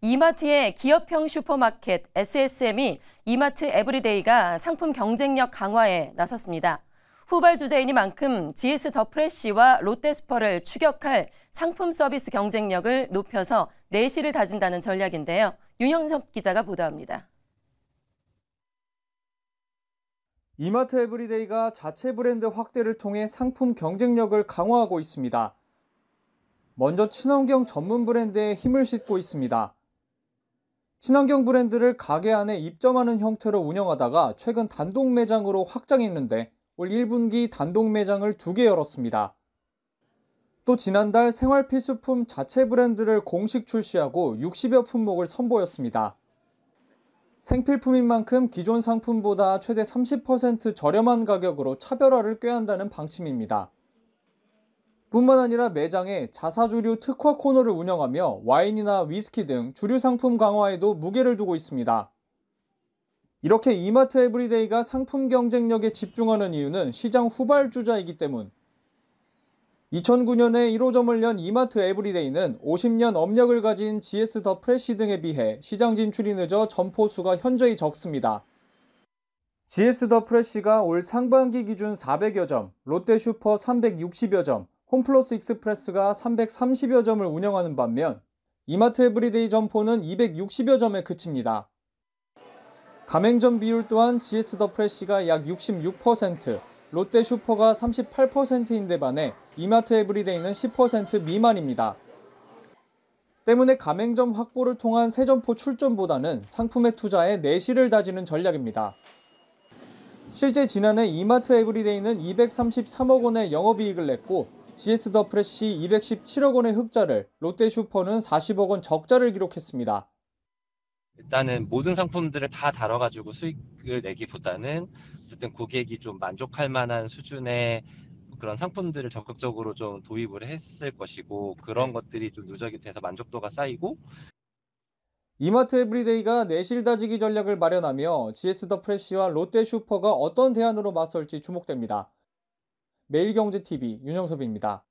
이마트의 기업형 슈퍼마켓 SSM이 이마트 에브리데이가 상품 경쟁력 강화에 나섰습니다. 후발 주제이니만큼 GS 더프레쉬와 롯데스퍼를 추격할 상품 서비스 경쟁력을 높여서 내실을 다진다는 전략인데요. 윤영섭 기자가 보도합니다. 이마트 에브리데이가 자체 브랜드 확대를 통해 상품 경쟁력을 강화하고 있습니다. 먼저 친환경 전문 브랜드에 힘을 싣고 있습니다. 친환경 브랜드를 가게 안에 입점하는 형태로 운영하다가 최근 단독 매장으로 확장했는데 올 1분기 단독 매장을 두개 열었습니다. 또 지난달 생활 필수품 자체 브랜드를 공식 출시하고 60여 품목을 선보였습니다. 생필품인 만큼 기존 상품보다 최대 30% 저렴한 가격으로 차별화를 꾀한다는 방침입니다. 뿐만 아니라 매장에 자사주류 특화 코너를 운영하며 와인이나 위스키 등 주류 상품 강화에도 무게를 두고 있습니다. 이렇게 이마트 에브리데이가 상품 경쟁력에 집중하는 이유는 시장 후발주자이기 때문. 2009년에 1호점을 연 이마트 에브리데이는 50년 업력을 가진 GS 더 프레시 등에 비해 시장 진출이 늦어 점포 수가 현저히 적습니다. GS 더 프레시가 올 상반기 기준 400여 점, 롯데 슈퍼 360여 점, 홈플러스 익스프레스가 330여 점을 운영하는 반면 이마트 에브리데이 점포는 260여 점에 그칩니다. 가맹점 비율 또한 GS 더 프레시가 약 66%, 롯데 슈퍼가 38%인데 반해 이마트 에브리데이는 10% 미만입니다. 때문에 가맹점 확보를 통한 새 점포 출전보다는 상품의 투자에 내실을 다지는 전략입니다. 실제 지난해 이마트 에브리데이는 233억 원의 영업이익을 냈고 GS 더 프레시 217억 원의 흑자를 롯데슈퍼는 40억 원 적자를 기록했습니다. 일단은 모든 상품들을 다 다뤄가지고 수익을 내기보다는 어쨌든 고객이 좀 만족할 만한 수준의 그런 상품들을 적극적으로 좀 도입을 했을 것이고 그런 네. 것들이 좀 누적이 돼서 만족도가 쌓이고 이마트 에브리데이가 내실 다지기 전략을 마련하며 GS 더 프레시와 롯데슈퍼가 어떤 대안으로 맞설지 주목됩니다. 매일경제TV 윤영섭입니다.